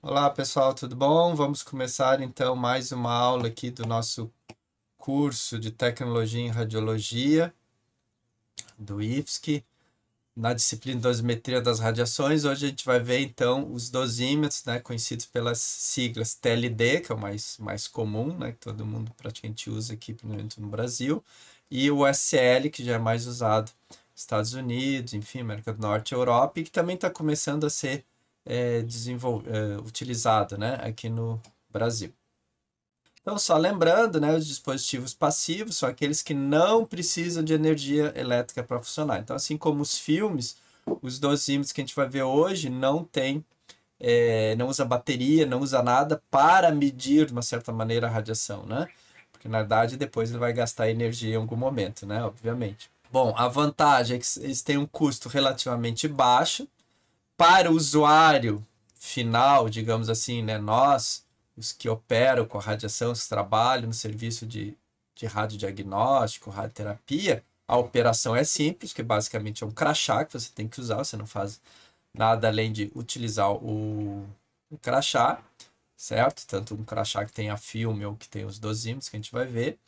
Olá pessoal, tudo bom? Vamos começar então mais uma aula aqui do nosso curso de Tecnologia em Radiologia do IFSC na disciplina dosimetria das radiações. Hoje a gente vai ver então os dosímetros, né, conhecidos pelas siglas TLD, que é o mais, mais comum, né, que todo mundo praticamente usa aqui, principalmente no Brasil, e o SL, que já é mais usado nos Estados Unidos, enfim, América do Norte, Europa, e que também está começando a ser é, é, utilizado né, aqui no Brasil. Então, só lembrando, né, os dispositivos passivos são aqueles que não precisam de energia elétrica para funcionar. Então, assim como os filmes, os dosímetros que a gente vai ver hoje não tem, é, não usa bateria, não usa nada para medir de uma certa maneira a radiação, né? Porque na verdade depois ele vai gastar energia em algum momento, né? Obviamente. Bom, a vantagem é que eles têm um custo relativamente baixo, para o usuário final, digamos assim, né, nós, os que operam com a radiação, os que trabalham no serviço de, de radiodiagnóstico, radioterapia, a operação é simples, que basicamente é um crachá que você tem que usar, você não faz nada além de utilizar o, o crachá, certo? Tanto um crachá que tenha filme ou que tenha os dosímetros que a gente vai ver.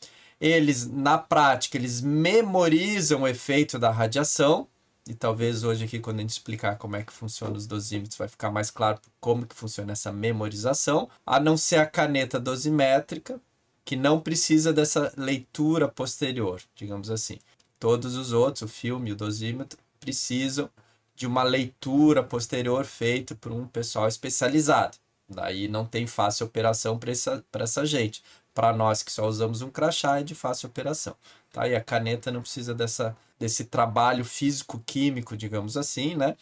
Eles, na prática, eles memorizam o efeito da radiação, e talvez hoje aqui, quando a gente explicar como é que funciona os dosímetros, vai ficar mais claro como que funciona essa memorização, a não ser a caneta dosimétrica, que não precisa dessa leitura posterior, digamos assim. Todos os outros, o filme, o dosímetro, precisam de uma leitura posterior feita por um pessoal especializado. Daí não tem fácil operação para essa, essa gente. Para nós que só usamos um crachá é de fácil operação. Tá? E a caneta não precisa dessa desse trabalho físico-químico, digamos assim, né?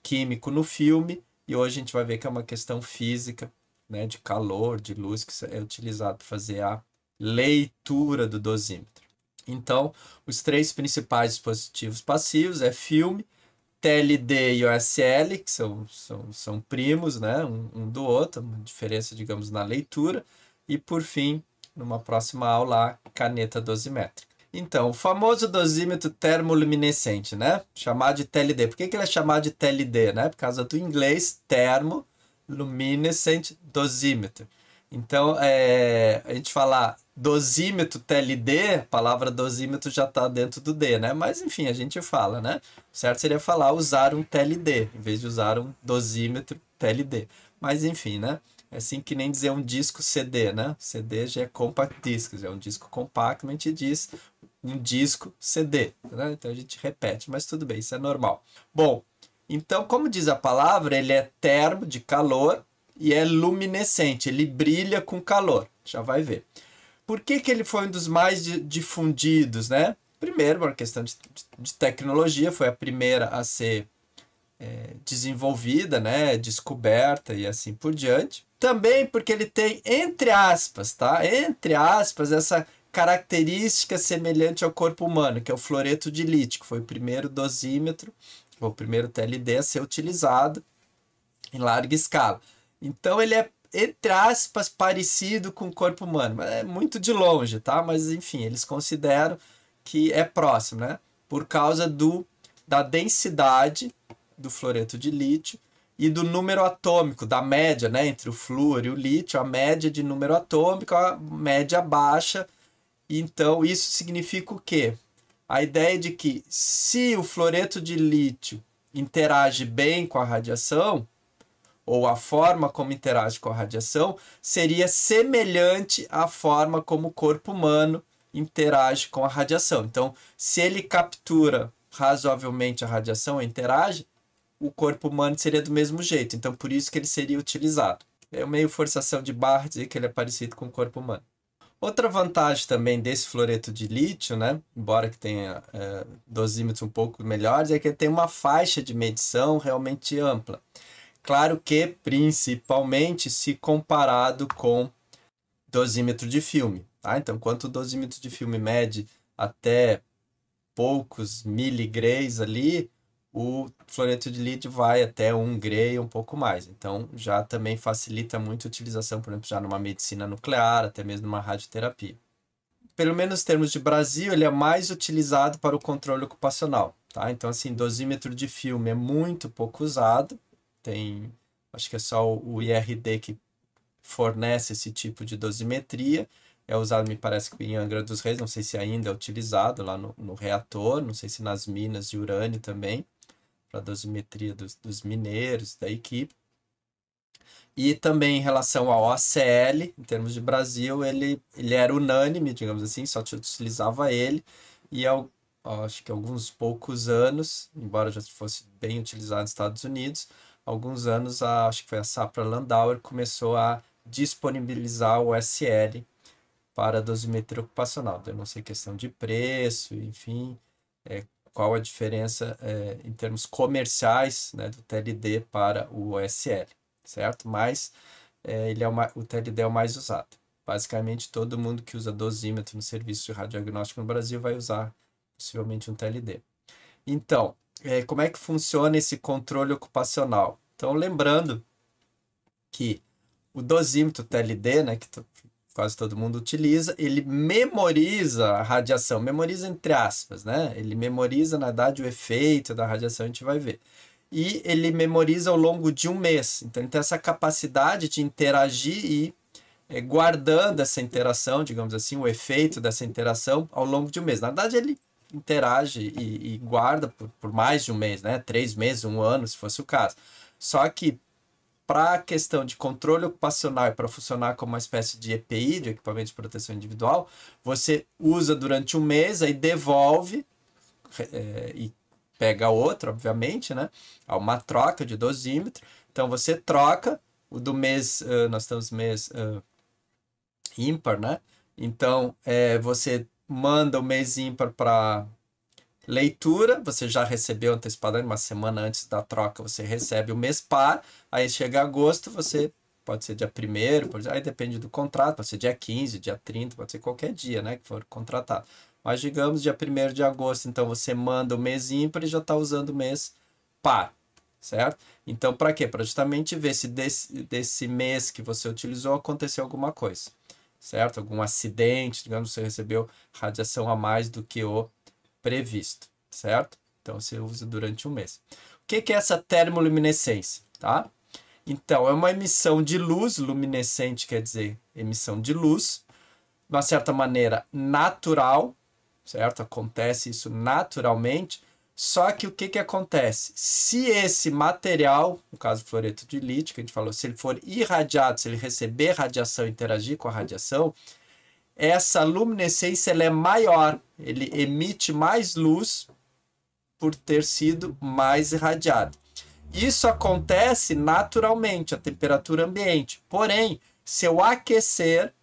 Químico no filme, e hoje a gente vai ver que é uma questão física, né? De calor, de luz, que é utilizado para fazer a leitura do dosímetro. Então, os três principais dispositivos passivos é filme, TLD e OSL, que são, são, são primos, né? Um, um do outro, uma diferença, digamos, na leitura. E por fim, numa próxima aula, a caneta dosimétrica. Então, o famoso dosímetro termoluminescente, né? Chamado de TLD. Por que, que ele é chamado de TLD, né? Por causa do inglês termoluminescent dosímetro. Então, é, a gente falar dosímetro TLD, a palavra dosímetro já está dentro do D, né? Mas enfim, a gente fala, né? O certo seria falar usar um TLD, em vez de usar um dosímetro TLD. Mas enfim, né? É assim que nem dizer um disco CD, né? CD já é compact disc, já é um disco compacto, a gente diz um disco CD. Né? Então a gente repete, mas tudo bem, isso é normal. Bom, então, como diz a palavra, ele é termo de calor e é luminescente, ele brilha com calor. Já vai ver. Por que, que ele foi um dos mais difundidos, né? Primeiro, por uma questão de, de tecnologia, foi a primeira a ser é, desenvolvida, né, descoberta e assim por diante. Também porque ele tem, entre aspas, tá? Entre aspas, essa característica semelhante ao corpo humano, que é o floreto de lítio, que foi o primeiro dosímetro, ou o primeiro TLD a ser utilizado em larga escala. Então ele é, entre aspas, parecido com o corpo humano, mas é muito de longe, tá? Mas enfim, eles consideram que é próximo, né? Por causa do, da densidade do floreto de lítio e do número atômico, da média, né? Entre o flúor e o lítio, a média de número atômico, a média baixa então, isso significa o quê? A ideia de que se o fluoreto de lítio interage bem com a radiação, ou a forma como interage com a radiação, seria semelhante à forma como o corpo humano interage com a radiação. Então, se ele captura razoavelmente a radiação, e interage, o corpo humano seria do mesmo jeito. Então, por isso que ele seria utilizado. É meio forçação de barra dizer que ele é parecido com o corpo humano. Outra vantagem também desse floreto de lítio, né, embora que tenha é, dosímetros um pouco melhores, é que ele tem uma faixa de medição realmente ampla. Claro que, principalmente, se comparado com dosímetro de filme. Tá? Então, quanto o dosímetro de filme mede até poucos miligrays ali, o fluoreto de lítio vai até um grey, um pouco mais. Então, já também facilita muito a utilização, por exemplo, já numa medicina nuclear, até mesmo numa radioterapia. Pelo menos em termos de Brasil, ele é mais utilizado para o controle ocupacional, tá? Então, assim, dosímetro de filme é muito pouco usado. Tem, acho que é só o IRD que fornece esse tipo de dosimetria. É usado, me parece, em Angra dos Reis, não sei se ainda é utilizado lá no, no reator, não sei se nas minas de urânio também para a dosimetria dos, dos mineiros, da equipe. E também em relação ao ACL, em termos de Brasil, ele, ele era unânime, digamos assim, só utilizava ele. E ao, acho que alguns poucos anos, embora já fosse bem utilizado nos Estados Unidos, alguns anos, a, acho que foi a Sapra Landauer, começou a disponibilizar o SL para dosimetria ocupacional. Eu não sei questão de preço, enfim, é, qual a diferença é, em termos comerciais né, do TLD para o OSL, certo? Mas é, ele é o TLD é o mais usado. Basicamente, todo mundo que usa dosímetro no serviço de radiodiagnóstico no Brasil vai usar possivelmente um TLD. Então, é, como é que funciona esse controle ocupacional? Então, lembrando que o dosímetro TLD, né, que quase todo mundo utiliza, ele memoriza a radiação, memoriza entre aspas, né? Ele memoriza, na verdade, o efeito da radiação, a gente vai ver. E ele memoriza ao longo de um mês. Então, ele tem essa capacidade de interagir e é, guardando essa interação, digamos assim, o efeito dessa interação ao longo de um mês. Na verdade, ele interage e, e guarda por, por mais de um mês, né? Três meses, um ano, se fosse o caso. Só que para a questão de controle ocupacional e para funcionar como uma espécie de EPI, de equipamento de proteção individual, você usa durante um mês, aí devolve é, e pega outro, obviamente, né? Há uma troca de dosímetro. Então você troca o do mês, uh, nós estamos mês uh, ímpar, né? Então é, você manda o mês ímpar para leitura, você já recebeu antecipadamente, uma semana antes da troca você recebe o mês par, aí chega agosto, você pode ser dia 1 aí depende do contrato, pode ser dia 15, dia 30, pode ser qualquer dia, né, que for contratado. Mas digamos dia 1 de agosto, então você manda o mês ímpar e já está usando o mês par, certo? Então, para quê? Para justamente ver se desse, desse mês que você utilizou aconteceu alguma coisa, certo? Algum acidente, digamos, você recebeu radiação a mais do que o previsto, certo? Então você usa durante um mês. O que, que é essa termoluminescência, tá? Então, é uma emissão de luz, luminescente quer dizer emissão de luz, de uma certa maneira natural, certo? Acontece isso naturalmente. Só que o que, que acontece? Se esse material, no caso fluoreto de lítio, que a gente falou, se ele for irradiado, se ele receber radiação, interagir com a radiação, essa luminescência ela é maior, ele emite mais luz por ter sido mais irradiado. Isso acontece naturalmente, a temperatura ambiente. Porém, se eu aquecer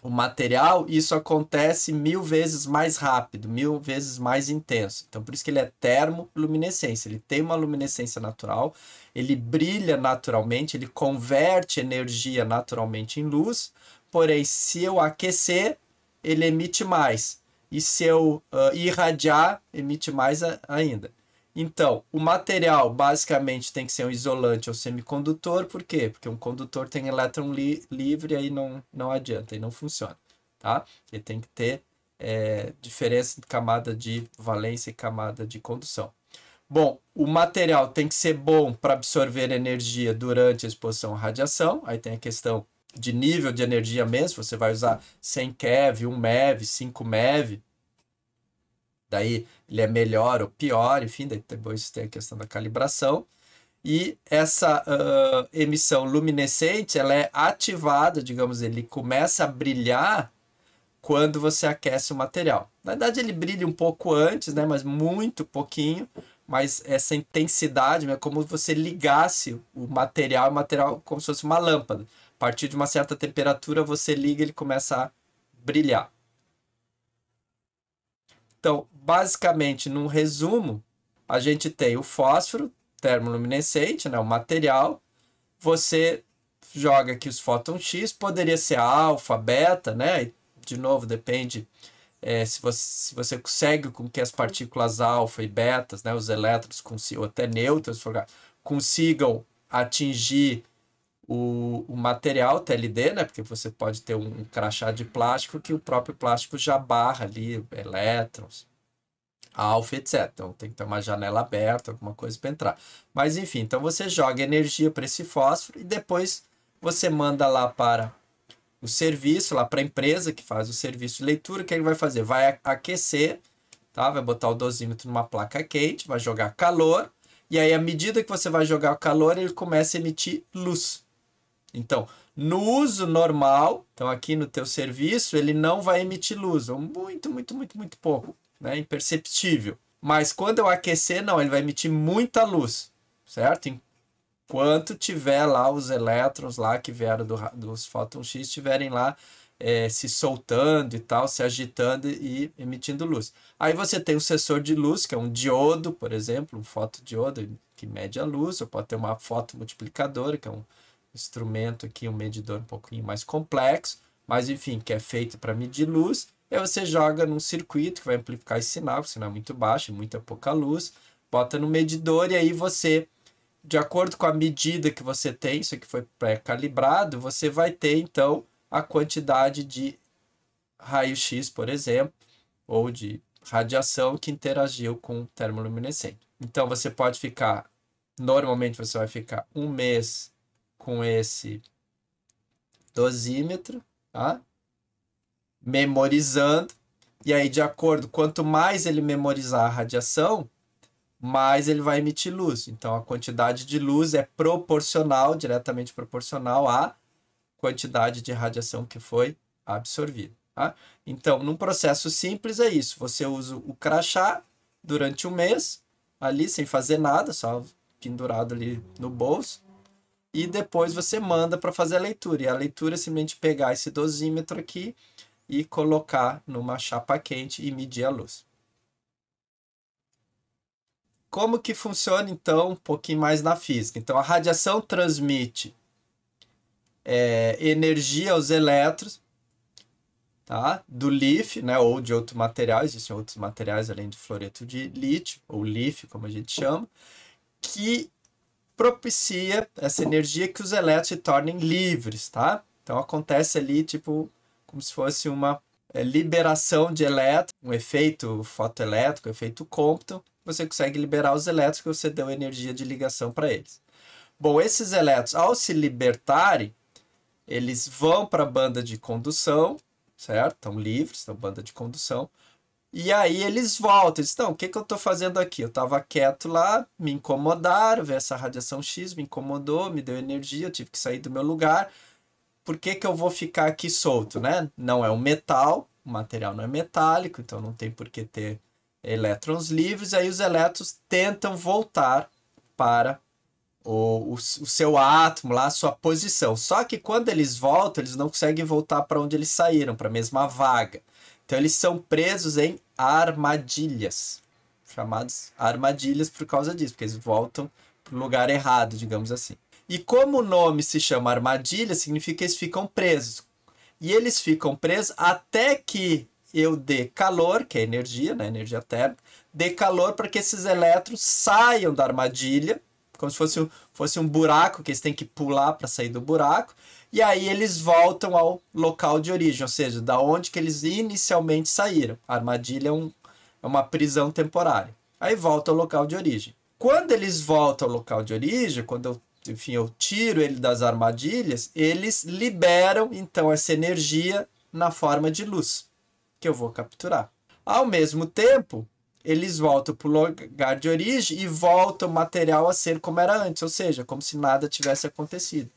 o material, isso acontece mil vezes mais rápido, mil vezes mais intenso. Então, por isso que ele é termoluminescência. Ele tem uma luminescência natural, ele brilha naturalmente, ele converte energia naturalmente em luz, Porém, se eu aquecer, ele emite mais. E se eu uh, irradiar, emite mais a, ainda. Então, o material basicamente tem que ser um isolante ou semicondutor, por quê? Porque um condutor tem elétron li livre aí não, não adianta, aí não funciona, tá? Ele tem que ter é, diferença de camada de valência e camada de condução. Bom, o material tem que ser bom para absorver energia durante a exposição à radiação, aí tem a questão de nível de energia mesmo, você vai usar 100 keV, 1 MeV, 5 MeV, daí ele é melhor ou pior, enfim, depois tem a questão da calibração. E essa uh, emissão luminescente, ela é ativada, digamos, ele começa a brilhar quando você aquece o material. Na verdade, ele brilha um pouco antes, né, mas muito pouquinho, mas essa intensidade é como se você ligasse o material, o material como se fosse uma lâmpada partir de uma certa temperatura, você liga e ele começa a brilhar. Então, basicamente, num resumo, a gente tem o fósforo termoluminescente, né, o material. Você joga aqui os fótons X, poderia ser alfa, beta, né? de novo, depende é, se, você, se você consegue com que as partículas alfa e betas, né, os elétrons, ou até nêutrons, consigam atingir o, o, material TLD, né? Porque você pode ter um crachá de plástico que o próprio plástico já barra ali elétrons, alfa, etc. Então tem que ter uma janela aberta, alguma coisa para entrar. Mas enfim, então você joga energia para esse fósforo e depois você manda lá para o serviço, lá para a empresa que faz o serviço de leitura, o que ele é vai fazer? Vai aquecer, tá? Vai botar o dosímetro numa placa quente, vai jogar calor. E aí, à medida que você vai jogar o calor, ele começa a emitir luz. Então, no uso normal, então aqui no teu serviço, ele não vai emitir luz, ou muito, muito, muito, muito pouco, né? Imperceptível. Mas quando eu aquecer, não, ele vai emitir muita luz, certo? Enquanto tiver lá os elétrons lá que vieram do, dos fótons X, estiverem lá é, se soltando e tal, se agitando e emitindo luz. Aí você tem um sensor de luz, que é um diodo, por exemplo, um fotodiodo que mede a luz, ou pode ter uma fotomultiplicadora, que é um instrumento aqui, um medidor um pouquinho mais complexo, mas enfim, que é feito para medir luz. E você joga num circuito que vai amplificar esse sinal, porque o sinal é muito baixo, é muita pouca luz, bota no medidor e aí você, de acordo com a medida que você tem, isso aqui foi pré-calibrado, você vai ter então a quantidade de raio-x, por exemplo, ou de radiação que interagiu com o termoluminescente. Então você pode ficar, normalmente você vai ficar um mês com esse dosímetro, tá? memorizando. E aí, de acordo, quanto mais ele memorizar a radiação, mais ele vai emitir luz. Então, a quantidade de luz é proporcional, diretamente proporcional à quantidade de radiação que foi absorvida. Tá? Então, num processo simples é isso. Você usa o crachá durante um mês, ali sem fazer nada, só pendurado ali no bolso e depois você manda para fazer a leitura. E a leitura é simplesmente pegar esse dosímetro aqui e colocar numa chapa quente e medir a luz. Como que funciona então um pouquinho mais na física? Então a radiação transmite é, energia aos elétrons tá? do LIF, né? ou de outro material, existem outros materiais além de fluoreto de lítio, ou LIF, como a gente chama, que propicia essa energia que os elétrons se tornem livres, tá? Então acontece ali tipo como se fosse uma é, liberação de elétrons, um efeito fotoelétrico, um efeito Compton, você consegue liberar os elétrons que você deu energia de ligação para eles. Bom, esses elétrons ao se libertarem, eles vão para a banda de condução, certo? Estão livres, estão banda de condução. E aí eles voltam, eles estão, o que, que eu estou fazendo aqui? Eu estava quieto lá, me incomodaram, ver essa radiação X me incomodou, me deu energia, eu tive que sair do meu lugar. Por que, que eu vou ficar aqui solto, né? Não é um metal, o material não é metálico, então não tem por que ter elétrons livres. Aí os elétrons tentam voltar para o, o, o, seu átomo lá, a sua posição. Só que quando eles voltam, eles não conseguem voltar para onde eles saíram, para a mesma vaga. Então eles são presos em armadilhas, chamados armadilhas por causa disso, porque eles voltam para o lugar errado, digamos assim. E como o nome se chama armadilha, significa que eles ficam presos. E eles ficam presos até que eu dê calor, que é energia, né, energia térmica, dê calor para que esses elétrons saiam da armadilha, como se fosse um, fosse um buraco que eles têm que pular para sair do buraco, e aí eles voltam ao local de origem, ou seja, da onde que eles inicialmente saíram. A armadilha é, um, é uma prisão temporária. Aí volta ao local de origem. Quando eles voltam ao local de origem, quando eu enfim, eu tiro ele das armadilhas, eles liberam então essa energia na forma de luz que eu vou capturar. Ao mesmo tempo, eles voltam para o lugar de origem e volta o material a ser como era antes, ou seja, como se nada tivesse acontecido.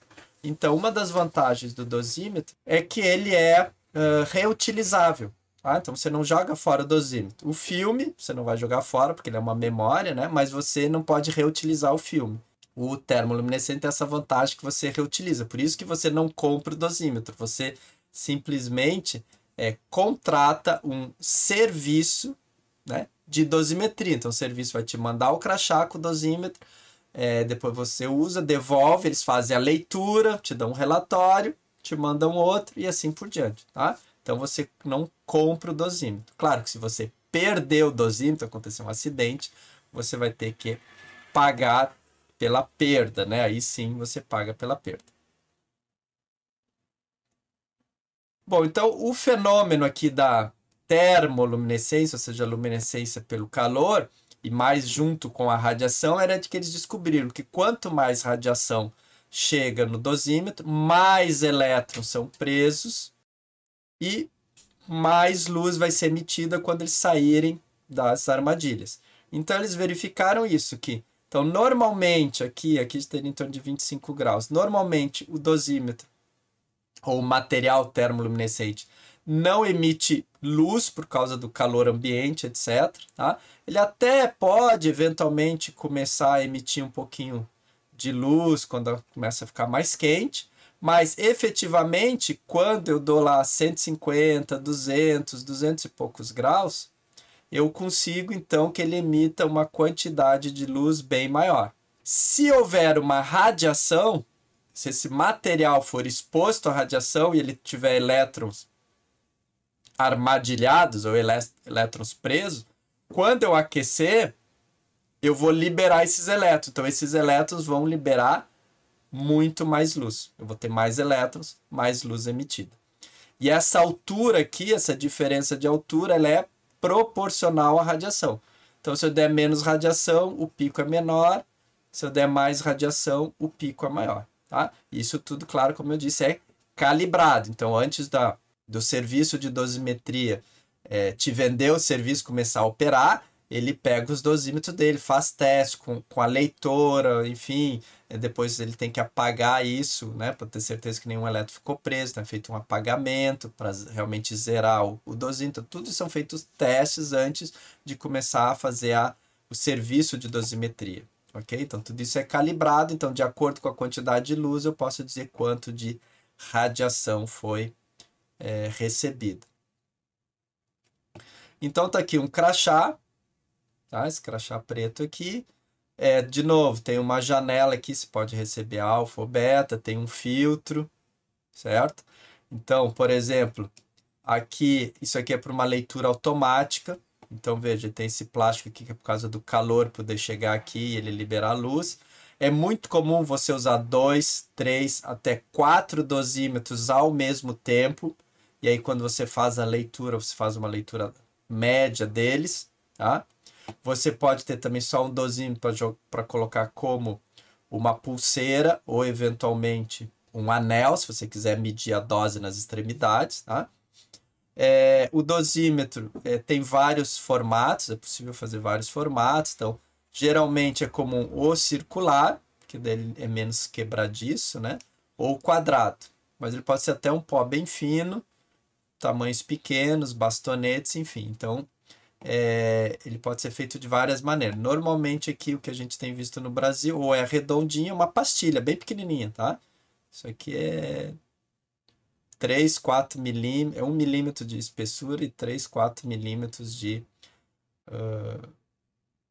Então, uma das vantagens do dosímetro é que ele é uh, reutilizável. Tá? Então, você não joga fora o dosímetro. O filme, você não vai jogar fora, porque ele é uma memória, né? mas você não pode reutilizar o filme. O termoluminescente tem é essa vantagem que você reutiliza. Por isso que você não compra o dosímetro. Você simplesmente é, contrata um serviço né, de dosimetria. Então, o serviço vai te mandar o crachá com o dosímetro, é, depois você usa, devolve, eles fazem a leitura, te dão um relatório, te mandam outro e assim por diante, tá? Então você não compra o dosímetro. Claro que se você perdeu o dosímetro, aconteceu um acidente, você vai ter que pagar pela perda, né? Aí sim você paga pela perda. Bom, então o fenômeno aqui da termoluminescência, ou seja, a luminescência pelo calor, e mais junto com a radiação era de que eles descobriram que quanto mais radiação chega no dosímetro, mais elétrons são presos e mais luz vai ser emitida quando eles saírem das armadilhas. Então eles verificaram isso que então normalmente aqui, aqui está em torno de 25 graus. Normalmente o dosímetro ou material termoluminescente não emite luz por causa do calor ambiente, etc. Tá? Ele até pode eventualmente começar a emitir um pouquinho de luz quando começa a ficar mais quente, mas efetivamente, quando eu dou lá 150, 200, 200 e poucos graus, eu consigo então que ele emita uma quantidade de luz bem maior. Se houver uma radiação, se esse material for exposto à radiação e ele tiver elétrons armadilhados ou elétrons presos, quando eu aquecer, eu vou liberar esses elétrons. Então, esses elétrons vão liberar muito mais luz. Eu vou ter mais elétrons, mais luz emitida. E essa altura aqui, essa diferença de altura, ela é proporcional à radiação. Então, se eu der menos radiação, o pico é menor. Se eu der mais radiação, o pico é maior. Tá? Isso tudo, claro, como eu disse, é calibrado. Então, antes da, do serviço de dosimetria é, te vender o serviço começar a operar, ele pega os dosímetros dele, faz teste com, com a leitora, enfim, é, depois ele tem que apagar isso, né, para ter certeza que nenhum elétron ficou preso, é feito um apagamento para realmente zerar o, o dosímetro. Tudo são feitos testes antes de começar a fazer a, o serviço de dosimetria ok? Então tudo isso é calibrado, então de acordo com a quantidade de luz eu posso dizer quanto de radiação foi é, recebida. Então tá aqui um crachá, tá? Esse crachá preto aqui. É, de novo, tem uma janela aqui, se pode receber alfa ou beta, tem um filtro, certo? Então, por exemplo, aqui, isso aqui é para uma leitura automática, então, veja, tem esse plástico aqui que é por causa do calor poder chegar aqui e ele liberar a luz. É muito comum você usar dois, três, até quatro dosímetros ao mesmo tempo. E aí, quando você faz a leitura, você faz uma leitura média deles, tá? Você pode ter também só um dosímetro para colocar como uma pulseira ou eventualmente um anel, se você quiser medir a dose nas extremidades, tá? É, o dosímetro é, tem vários formatos, é possível fazer vários formatos. Então, geralmente é comum ou circular, que dele é menos quebradiço, né? Ou quadrado. Mas ele pode ser até um pó bem fino, tamanhos pequenos, bastonetes, enfim. Então, é, ele pode ser feito de várias maneiras. Normalmente aqui o que a gente tem visto no Brasil ou é redondinho, é uma pastilha bem pequenininha, tá? Isso aqui é 3, 4 milímetros, 1 é milímetro de espessura e 3, 4 milímetros de uh,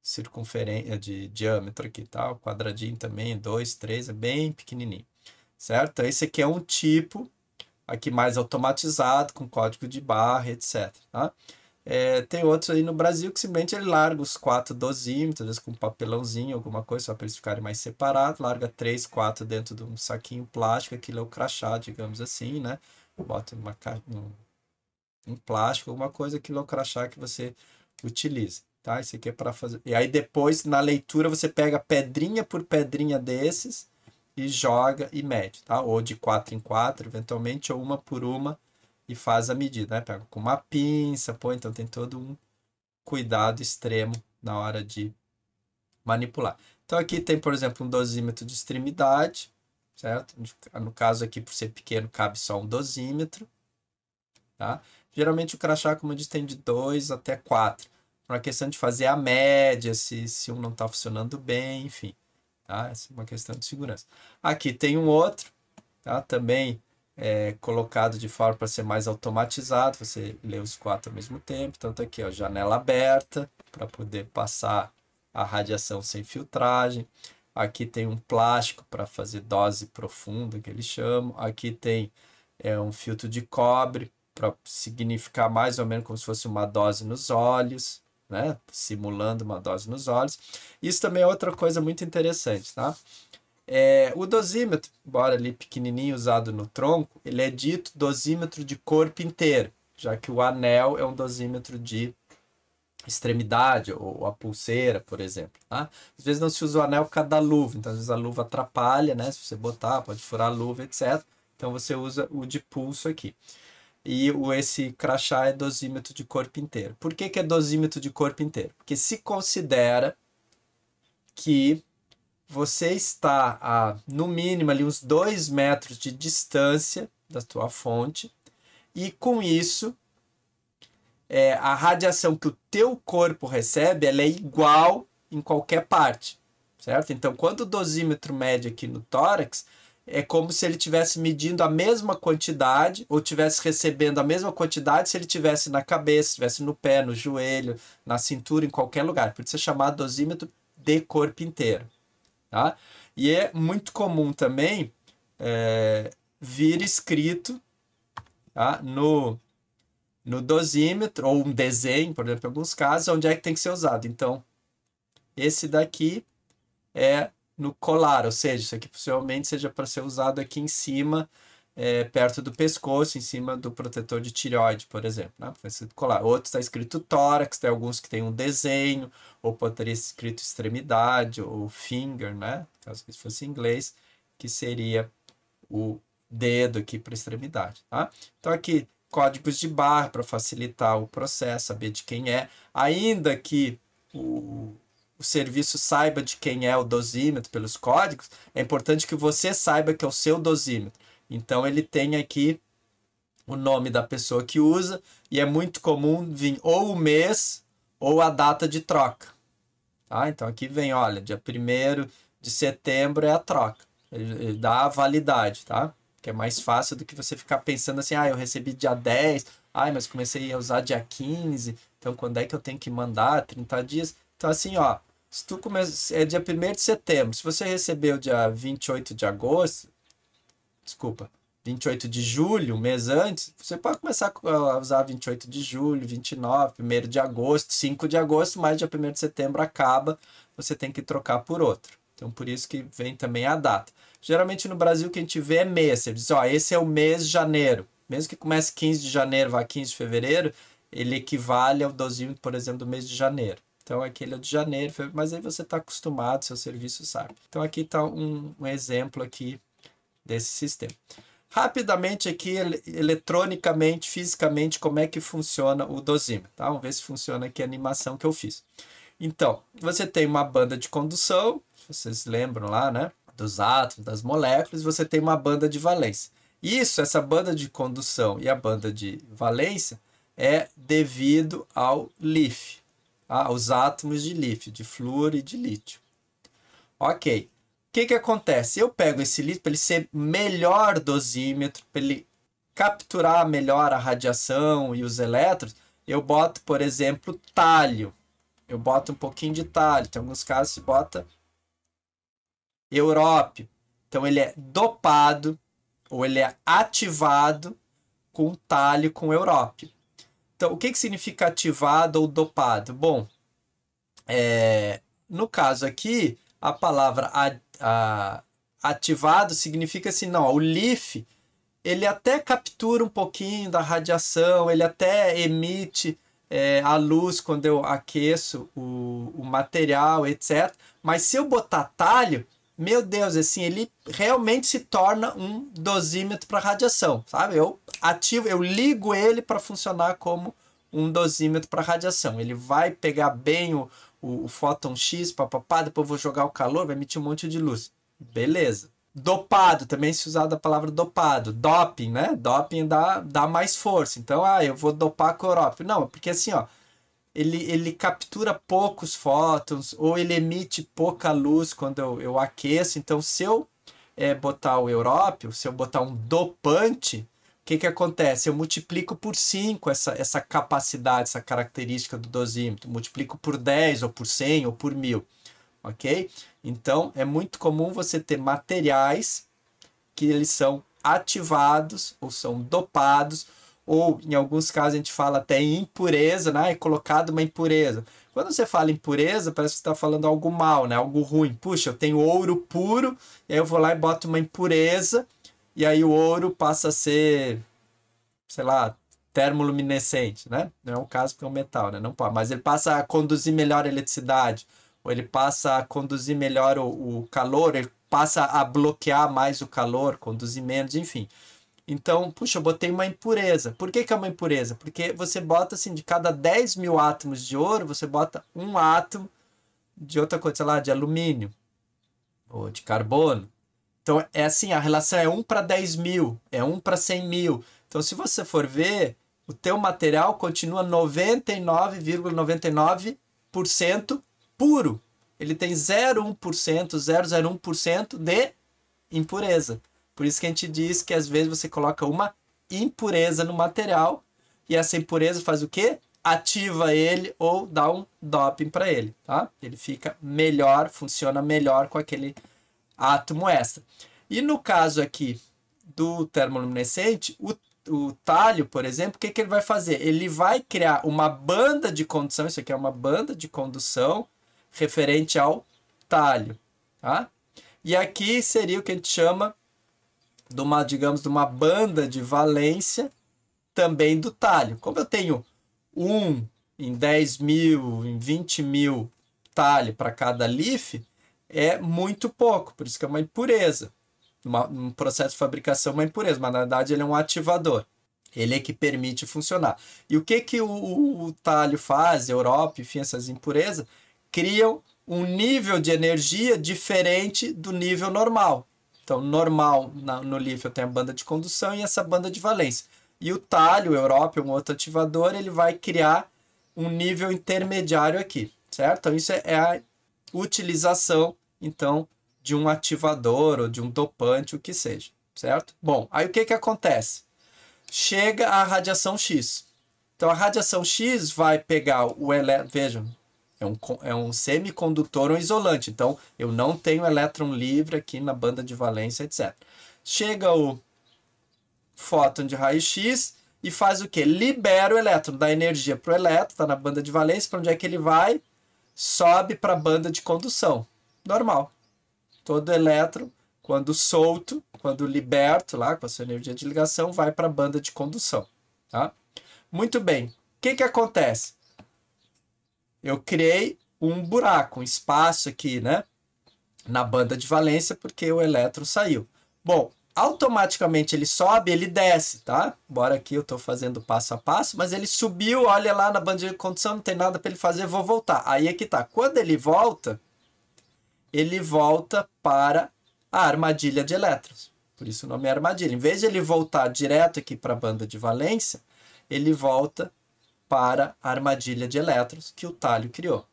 circunferência, de diâmetro aqui, tá? O quadradinho também, 2, 3, é bem pequenininho, certo? Esse aqui é um tipo, aqui mais automatizado, com código de barra, etc, tá? É, tem outros aí no Brasil que simplesmente ele larga os quatro dosímetros, às vezes com um papelãozinho, alguma coisa, só para eles ficarem mais separados, larga três, quatro dentro de um saquinho plástico, aquilo é o crachá, digamos assim, né? Bota uma, um, um plástico, alguma coisa, aquilo é o crachá que você utiliza, tá? Isso aqui é para fazer. E aí depois, na leitura, você pega pedrinha por pedrinha desses e joga e mede, tá? Ou de quatro em quatro, eventualmente, ou uma por uma e faz a medida, né? Pega com uma pinça, põe, então tem todo um cuidado extremo na hora de manipular. Então aqui tem, por exemplo, um dosímetro de extremidade, certo? No caso aqui, por ser pequeno, cabe só um dosímetro, tá? Geralmente o crachá, como eu disse, tem de 2 até 4. É uma questão de fazer a média, se, se um não está funcionando bem, enfim. Tá? Essa é uma questão de segurança. Aqui tem um outro, tá? Também é, colocado de forma para ser mais automatizado, você lê os quatro ao mesmo tempo. Então, aqui, ó, janela aberta para poder passar a radiação sem filtragem. Aqui tem um plástico para fazer dose profunda, que eles chamam. Aqui tem é, um filtro de cobre para significar mais ou menos como se fosse uma dose nos olhos, né? Simulando uma dose nos olhos. Isso também é outra coisa muito interessante, tá? É, o dosímetro, embora ali pequenininho usado no tronco, ele é dito dosímetro de corpo inteiro, já que o anel é um dosímetro de extremidade ou a pulseira, por exemplo. Tá? Às vezes não se usa o anel por causa da luva, então às vezes a luva atrapalha, né? Se você botar, pode furar a luva, etc. Então você usa o de pulso aqui. E o, esse crachá é dosímetro de corpo inteiro. Por que, que é dosímetro de corpo inteiro? Porque se considera que você está a no mínimo ali uns 2 metros de distância da tua fonte e com isso é, a radiação que o teu corpo recebe ela é igual em qualquer parte, certo? Então quando o dosímetro mede aqui no tórax é como se ele estivesse medindo a mesma quantidade ou estivesse recebendo a mesma quantidade se ele tivesse na cabeça, tivesse no pé, no joelho, na cintura, em qualquer lugar. Por isso é chamado dosímetro de corpo inteiro. Tá? E é muito comum também é, vir escrito tá? no, no dosímetro, ou um desenho, por exemplo, em alguns casos, onde é que tem que ser usado. Então, esse daqui é no colar, ou seja, isso aqui possivelmente seja para ser usado aqui em cima é, perto do pescoço, em cima do protetor de tireoide, por exemplo. Né? Você colar. Outros está escrito tórax, tem alguns que tem um desenho, ou poderia ser escrito extremidade, ou finger, né? Caso isso fosse em inglês, que seria o dedo aqui para extremidade. Tá? Então aqui, códigos de barra para facilitar o processo, saber de quem é. Ainda que o o serviço saiba de quem é o dosímetro pelos códigos, é importante que você saiba que é o seu dosímetro. Então ele tem aqui o nome da pessoa que usa e é muito comum vir ou o mês ou a data de troca. Tá? Então aqui vem, olha, dia 1 de setembro é a troca. Ele, ele dá a validade, tá? Que é mais fácil do que você ficar pensando assim, ah, eu recebi dia 10, ai, mas comecei a usar dia 15, então quando é que eu tenho que mandar? 30 dias. Então assim, ó, se tu começa, é dia 1 de setembro, se você recebeu dia 28 de agosto, desculpa, 28 de julho, um mês antes, você pode começar a usar 28 de julho, 29, 1 de agosto, 5 de agosto, mas dia 1 de setembro acaba, você tem que trocar por outro. Então, por isso que vem também a data. Geralmente no Brasil, quem tiver é mês. Você diz, ó, esse é o mês de janeiro. Mesmo que comece 15 de janeiro, vá 15 de fevereiro, ele equivale ao dozinho, por exemplo, do mês de janeiro. Então, aquele é de janeiro, mas aí você está acostumado, seu serviço sabe. Então, aqui está um, um exemplo aqui desse sistema. Rapidamente aqui, eletronicamente, fisicamente, como é que funciona o dosímetro, tá? Vamos ver se funciona aqui a animação que eu fiz. Então, você tem uma banda de condução, vocês lembram lá, né? Dos átomos, das moléculas, você tem uma banda de valência. Isso, essa banda de condução e a banda de valência é devido ao LIF, aos tá? átomos de LIF, de flúor e de lítio. Ok, que, que acontece? Eu pego esse lítio para ele ser melhor dosímetro, para ele capturar melhor a radiação e os elétrons. Eu boto, por exemplo, talho. Eu boto um pouquinho de talho. Tem alguns casos se bota europio. Então ele é dopado ou ele é ativado com talho com europio. Então o que, que significa ativado ou dopado? Bom, é, no caso aqui, a palavra ativado significa assim, não, o LIF ele até captura um pouquinho da radiação, ele até emite é, a luz quando eu aqueço o, o material, etc. Mas se eu botar talho, meu Deus, assim, ele realmente se torna um dosímetro para radiação, sabe? Eu ativo, eu ligo ele para funcionar como um dosímetro para radiação. Ele vai pegar bem o, o, o fóton X, papapá, depois vou jogar o calor, vai emitir um monte de luz. Beleza. Dopado, também se usar a palavra dopado. Doping, né? Doping dá, dá mais força. Então, ah, eu vou dopar corópio. Não, é porque assim, ó, ele, ele captura poucos fótons ou ele emite pouca luz quando eu, eu aqueço. Então, se eu é, botar o európio, se eu botar um dopante, que, que acontece? Eu multiplico por 5 essa, essa capacidade, essa característica do dosímetro, multiplico por 10 ou por 100 ou por 1000, ok? Então é muito comum você ter materiais que eles são ativados ou são dopados, ou em alguns casos a gente fala até impureza, né? É colocado uma impureza. Quando você fala impureza, parece que está falando algo mal, né? Algo ruim. Puxa, eu tenho ouro puro, e aí eu vou lá e boto uma impureza e aí o ouro passa a ser, sei lá, termoluminescente, né? Não é um caso porque é um metal, né? Não pode. Mas ele passa a conduzir melhor a eletricidade, ou ele passa a conduzir melhor o, o calor, ele passa a bloquear mais o calor, conduzir menos, enfim. Então, puxa, eu botei uma impureza. Por que, que é uma impureza? Porque você bota assim, de cada 10 mil átomos de ouro, você bota um átomo de outra coisa, sei lá, de alumínio ou de carbono. Então é assim, a relação é 1 para 10 mil, é 1 para 100 mil. Então se você for ver, o teu material continua 99,99% ,99 puro. Ele tem 0,1%, 0,01% de impureza. Por isso que a gente diz que às vezes você coloca uma impureza no material e essa impureza faz o quê? Ativa ele ou dá um doping para ele, tá? Ele fica melhor, funciona melhor com aquele átomo extra. E no caso aqui do termoluminescente, o, o talho, por exemplo, o que, que ele vai fazer? Ele vai criar uma banda de condução, isso aqui é uma banda de condução referente ao talho. Tá? E aqui seria o que a gente chama de uma, digamos, de uma banda de valência também do talho. Como eu tenho um em 10 mil, em 20 mil talho para cada leaf, é muito pouco, por isso que é uma impureza. Uma, um processo de fabricação é uma impureza, mas na verdade ele é um ativador. Ele é que permite funcionar. E o que, que o, o, o talho faz, Europa, enfim, essas impurezas, criam um nível de energia diferente do nível normal. Então, normal na, no lítio tem a banda de condução e essa banda de valência. E o talho, o Europa, um outro ativador, ele vai criar um nível intermediário aqui, certo? Então, isso é, é a utilização, então, de um ativador ou de um dopante, o que seja, certo? Bom, aí o que, que acontece? Chega a radiação X. Então, a radiação X vai pegar o elétron. Vejam, é um, é um semicondutor ou um isolante. Então, eu não tenho elétron livre aqui na banda de valência, etc. Chega o fóton de raio-x e faz o que? Libera o elétron, dá energia para o elétron, está na banda de valência, para onde é que ele vai? sobe para a banda de condução. Normal. Todo elétron, quando solto, quando liberto lá com a sua energia de ligação, vai para a banda de condução. Tá? Muito bem. O que, que acontece? Eu criei um buraco, um espaço aqui, né? Na banda de valência, porque o elétron saiu. Bom, automaticamente ele sobe, ele desce, tá? bora aqui eu estou fazendo passo a passo, mas ele subiu, olha lá na banda de condução, não tem nada para ele fazer, vou voltar. Aí é que tá. Quando ele volta, ele volta para a armadilha de elétrons. Por isso o nome é armadilha. Em vez de ele voltar direto aqui para a banda de valência, ele volta para a armadilha de elétrons que o talho criou.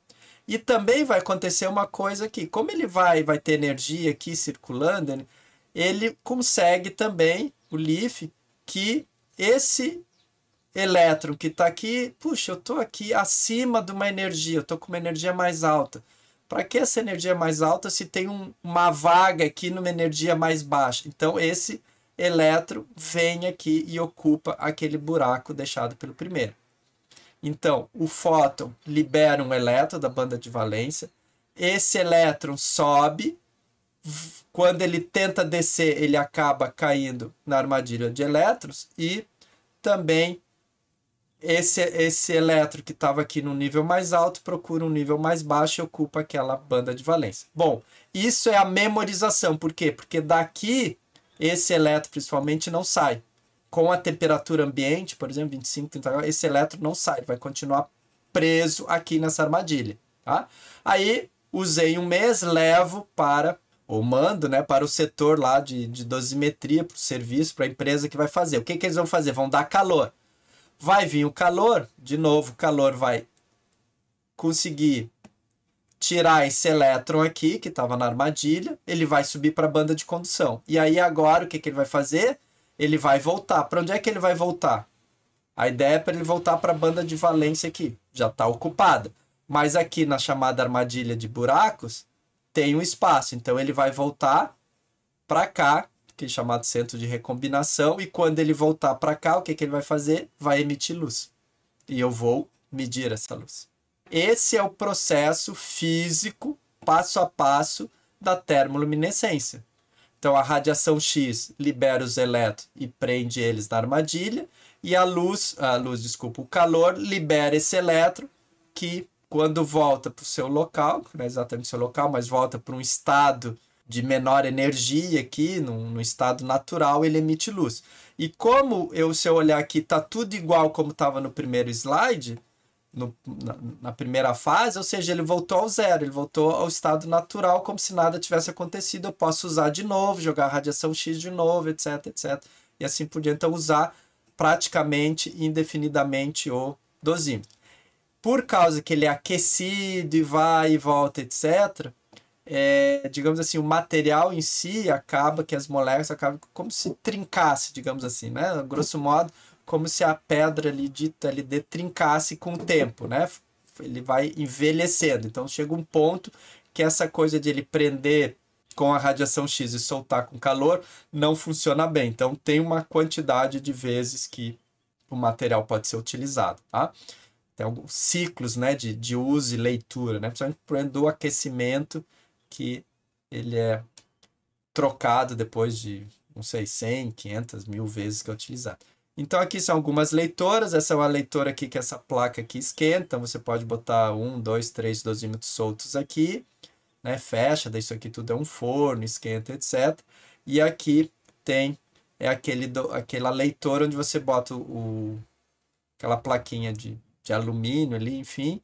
E também vai acontecer uma coisa aqui. Como ele vai, vai ter energia aqui circulando, ele consegue também, o LIF, que esse elétron que está aqui, puxa, eu estou aqui acima de uma energia, eu estou com uma energia mais alta. Para que essa energia mais alta se tem um, uma vaga aqui numa energia mais baixa? Então esse elétron vem aqui e ocupa aquele buraco deixado pelo primeiro. Então, o fóton libera um elétron da banda de valência, esse elétron sobe quando ele tenta descer, ele acaba caindo na armadilha de elétrons e também esse, esse elétron que estava aqui no nível mais alto procura um nível mais baixo e ocupa aquela banda de valência. Bom, isso é a memorização. Por quê? Porque daqui esse elétron principalmente não sai. Com a temperatura ambiente, por exemplo, 25, 30 graus, esse elétron não sai, vai continuar preso aqui nessa armadilha. Tá? Aí usei um mês, levo para o mando né, para o setor lá de, de dosimetria, para o serviço, para a empresa que vai fazer. O que, que eles vão fazer? Vão dar calor. Vai vir o calor, de novo, o calor vai conseguir tirar esse elétron aqui, que estava na armadilha, ele vai subir para a banda de condução. E aí agora o que, que ele vai fazer? Ele vai voltar. Para onde é que ele vai voltar? A ideia é para ele voltar para a banda de valência aqui, já está ocupada. Mas aqui na chamada armadilha de buracos, tem um espaço. Então ele vai voltar para cá, que é chamado centro de recombinação, e quando ele voltar para cá, o que, que ele vai fazer? Vai emitir luz. E eu vou medir essa luz. Esse é o processo físico, passo a passo, da termoluminescência. Então a radiação X libera os elétrons e prende eles na armadilha, e a luz, a luz, desculpa, o calor libera esse elétron que quando volta para o seu local, não é exatamente seu local, mas volta para um estado de menor energia aqui, num, num, estado natural, ele emite luz. E como eu, se eu olhar aqui, tá tudo igual como estava no primeiro slide, no, na, na, primeira fase, ou seja, ele voltou ao zero, ele voltou ao estado natural, como se nada tivesse acontecido. Eu posso usar de novo, jogar radiação X de novo, etc, etc. E assim por diante. Então, usar praticamente indefinidamente o dosímetro por causa que ele é aquecido e vai e volta, etc., é, digamos assim, o material em si acaba que as moléculas acabam como se trincasse, digamos assim, né? Grosso modo, como se a pedra ali dita ali trincasse com o tempo, né? Ele vai envelhecendo. Então chega um ponto que essa coisa de ele prender com a radiação X e soltar com calor não funciona bem. Então tem uma quantidade de vezes que o material pode ser utilizado, tá? tem alguns ciclos né, de, de uso e leitura, né? principalmente por exemplo, do aquecimento, que ele é trocado depois de, não sei, 100, 500, mil vezes que é utilizado. Então aqui são algumas leitoras, essa é uma leitora aqui que essa placa aqui esquenta, então você pode botar um, dois, três dosímetros soltos aqui, né? fecha, daí isso aqui tudo é um forno, esquenta, etc. E aqui tem é aquele do, aquela leitora onde você bota o, aquela plaquinha de de alumínio ali, enfim,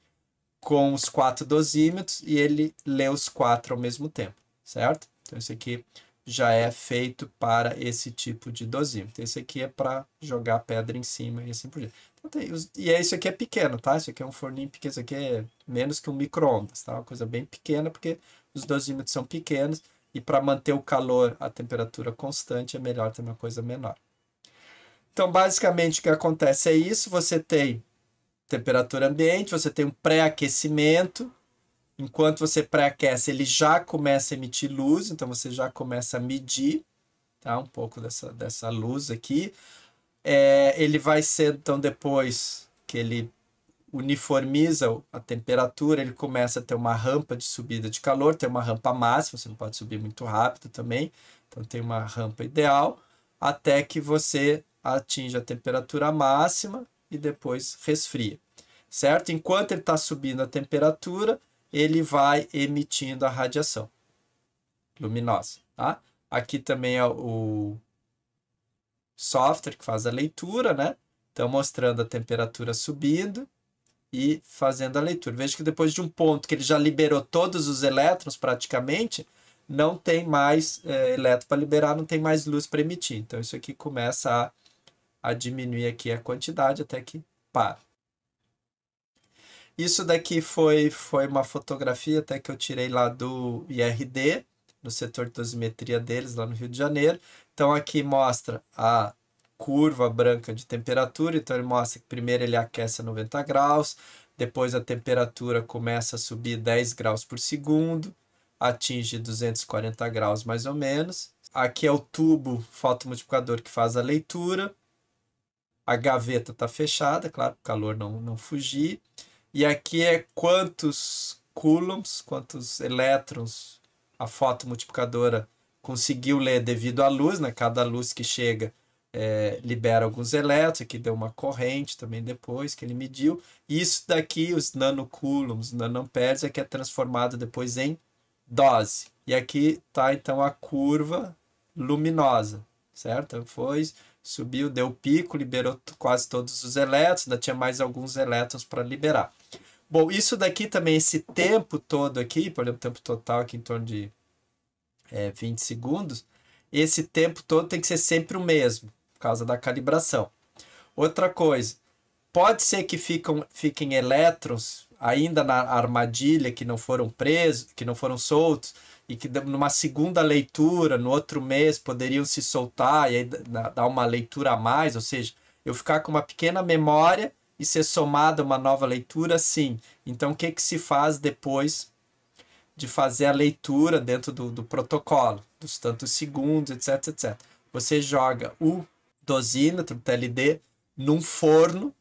com os quatro dosímetros e ele lê os quatro ao mesmo tempo, certo? Então esse aqui já é feito para esse tipo de dosímetro. Esse aqui é para jogar pedra em cima e assim por diante. Então, tem os... E é, isso aqui é pequeno, tá? Isso aqui é um forninho pequeno, isso aqui é menos que um micro-ondas, tá? Uma coisa bem pequena, porque os dosímetros são pequenos e para manter o calor, a temperatura constante, é melhor ter uma coisa menor. Então, basicamente, o que acontece é isso. Você tem temperatura ambiente, você tem um pré-aquecimento. Enquanto você pré-aquece, ele já começa a emitir luz, então você já começa a medir tá? um pouco dessa, dessa luz aqui. É, ele vai ser, então, depois que ele uniformiza a temperatura, ele começa a ter uma rampa de subida de calor, tem uma rampa máxima, você não pode subir muito rápido também, então tem uma rampa ideal, até que você atinja a temperatura máxima, e depois resfria, certo? Enquanto ele está subindo a temperatura, ele vai emitindo a radiação luminosa, tá? Aqui também é o software que faz a leitura, né? Então, mostrando a temperatura subindo e fazendo a leitura. Veja que depois de um ponto que ele já liberou todos os elétrons praticamente, não tem mais é, elétron para liberar, não tem mais luz para emitir. Então, isso aqui começa a a diminuir aqui a quantidade até que para. Isso daqui foi, foi uma fotografia até que eu tirei lá do IRD, no setor de dosimetria deles, lá no Rio de Janeiro. Então aqui mostra a curva branca de temperatura, então ele mostra que primeiro ele aquece a 90 graus, depois a temperatura começa a subir 10 graus por segundo, atinge 240 graus mais ou menos. Aqui é o tubo fotomultiplicador que faz a leitura a gaveta está fechada, claro, o calor não, não fugir. E aqui é quantos coulombs, quantos elétrons a fotomultiplicadora conseguiu ler devido à luz, né? Cada luz que chega é, libera alguns elétrons, aqui deu uma corrente também depois que ele mediu. Isso daqui, os nanocoulombs, nanamperes, é que é transformado depois em dose. E aqui está então a curva luminosa, certo? Então, foi Subiu, deu pico, liberou quase todos os elétrons, ainda tinha mais alguns elétrons para liberar. Bom, isso daqui também, esse tempo todo aqui, por exemplo, o tempo total aqui em torno de é, 20 segundos, esse tempo todo tem que ser sempre o mesmo, por causa da calibração. Outra coisa, pode ser que ficam, fiquem elétrons ainda na armadilha que não foram presos, que não foram soltos, e que numa segunda leitura, no outro mês, poderiam se soltar e aí dar uma leitura a mais, ou seja, eu ficar com uma pequena memória e ser somada uma nova leitura, sim. Então, o que, que se faz depois de fazer a leitura dentro do, do protocolo, dos tantos segundos, etc, etc. Você joga o dosímetro, o TLD, num forno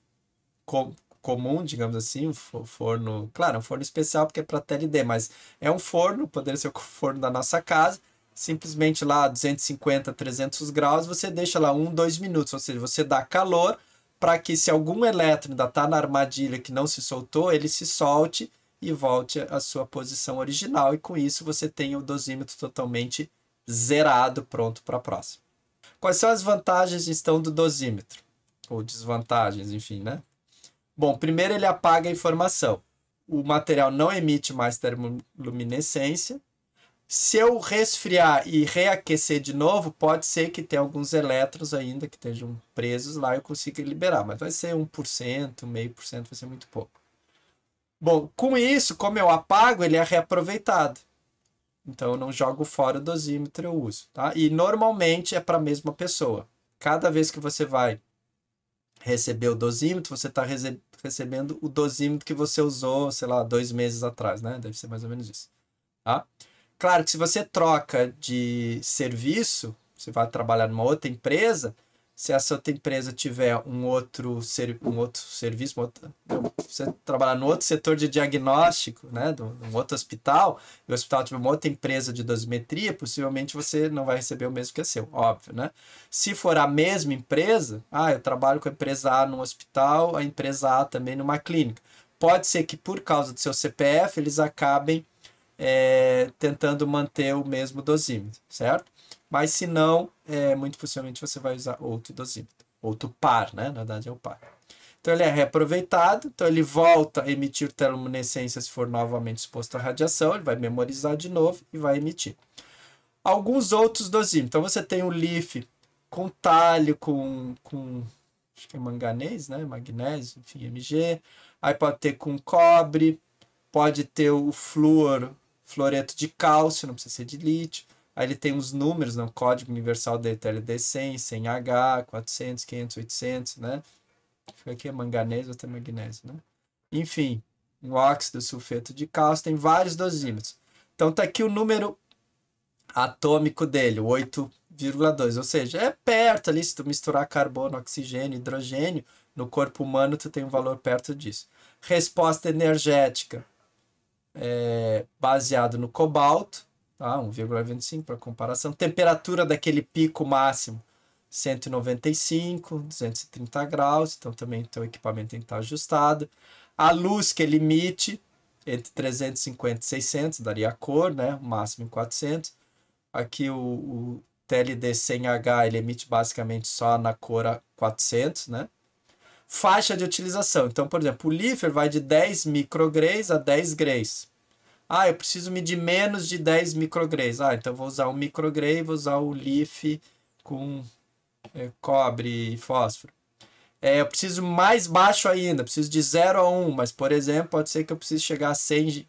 com, comum, digamos assim, forno, claro, um forno especial porque é para TLD, mas é um forno, poderia ser o forno da nossa casa, simplesmente lá 250, 300 graus, você deixa lá um, dois minutos, ou seja, você dá calor para que se algum elétron ainda está na armadilha que não se soltou, ele se solte e volte à sua posição original e com isso você tem o dosímetro totalmente zerado, pronto para a próxima. Quais são as vantagens então do dosímetro? Ou desvantagens, enfim, né? Bom, primeiro ele apaga a informação. O material não emite mais termoluminescência. Se eu resfriar e reaquecer de novo, pode ser que tenha alguns elétrons ainda que estejam presos lá e eu consiga liberar, mas vai ser 1%, meio por cento, vai ser muito pouco. Bom, com isso, como eu apago, ele é reaproveitado. Então eu não jogo fora o dosímetro, eu uso, tá? E normalmente é para a mesma pessoa. Cada vez que você vai receber o dosímetro, você está recebendo o dosímetro que você usou, sei lá, dois meses atrás, né? Deve ser mais ou menos isso. Tá? Claro que se você troca de serviço, você vai trabalhar numa outra empresa, se essa outra empresa tiver um outro, ser, um outro serviço, um outro, você trabalhar no outro setor de diagnóstico, né, de um outro hospital, e o hospital tiver uma outra empresa de dosimetria, possivelmente você não vai receber o mesmo que é seu, óbvio, né? Se for a mesma empresa, ah, eu trabalho com a empresa A num hospital, a empresa A também numa clínica. Pode ser que por causa do seu CPF eles acabem é, tentando manter o mesmo dosímetro, certo? Mas se não, é, muito possivelmente você vai usar outro dosímetro, outro par, né? Na verdade é o par. Então ele é reaproveitado, então ele volta a emitir teluminescência se for novamente exposto à radiação, ele vai memorizar de novo e vai emitir. Alguns outros dosímetros. Então você tem o LIF com talho, com, com acho que é manganês, né? Magnésio, enfim, Mg. Aí pode ter com cobre, pode ter o flúor, fluoreto de cálcio, não precisa ser de lítio. Aí ele tem os números, né? o código universal dele é de 100 100H, 400, 500, 800, né? Fica aqui é manganês ou até magnésio, né? Enfim, o óxido, sulfeto de cálcio, tem vários dosímetros. Então tá aqui o número atômico dele, 8,2, ou seja, é perto ali, se tu misturar carbono, oxigênio, hidrogênio, no corpo humano tu tem um valor perto disso. Resposta energética, é, baseado no cobalto, tá? 1,25 para comparação. Temperatura daquele pico máximo, 195, 230 graus, então também o equipamento tem que estar tá ajustado. A luz que ele emite, entre 350 e 600, daria a cor, né? O máximo em 400. Aqui o, o TLD 100H, ele emite basicamente só na cor 400, né? Faixa de utilização. Então, por exemplo, o Lifer vai de 10 micrograys a 10 grays. Ah, eu preciso medir menos de 10 micrograys. Ah, então vou usar o microgray, vou usar o LIF com é, cobre e fósforo. É, eu preciso mais baixo ainda, preciso de 0 a 1, mas por exemplo, pode ser que eu precise chegar a 100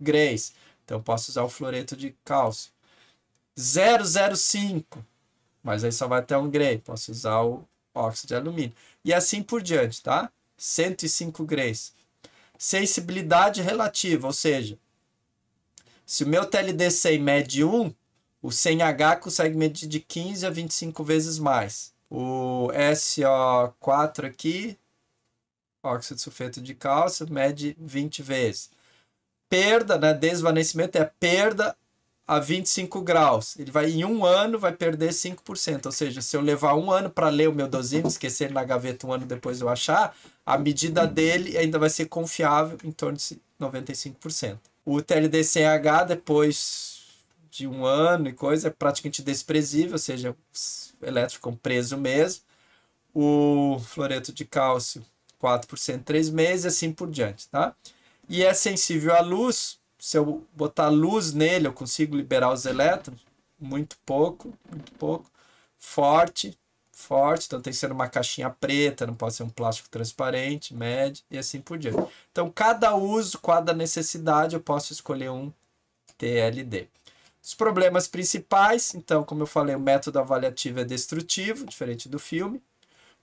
grays. Então posso usar o fluoreto de cálcio. 005, mas aí só vai até 1 gray. Posso usar o óxido de alumínio. E assim por diante, tá? 105 grays. Sensibilidade relativa, ou seja, se o meu TLD 100 mede 1, o 100H consegue medir de 15 a 25 vezes mais. O SO4 aqui, óxido sulfeto de cálcio, mede 20 vezes. Perda, né, desvanecimento é perda a 25 graus. Ele vai em um ano vai perder 5%. Ou seja, se eu levar um ano para ler o meu dosímetro, esquecer na gaveta um ano depois eu achar, a medida dele ainda vai ser confiável em torno de 95%. O TLDCH, depois de um ano e coisa, é praticamente desprezível, ou seja, elétrico elétrons ficam preso mesmo. O fluoreto de cálcio, 4% em 3 meses e assim por diante, tá? E é sensível à luz, se eu botar luz nele, eu consigo liberar os elétrons? Muito pouco, muito pouco. Forte, forte, então tem que ser uma caixinha preta, não pode ser um plástico transparente, médio e assim por diante. Então, cada uso, cada necessidade, eu posso escolher um TLD. Os problemas principais, então, como eu falei, o método avaliativo é destrutivo, diferente do filme.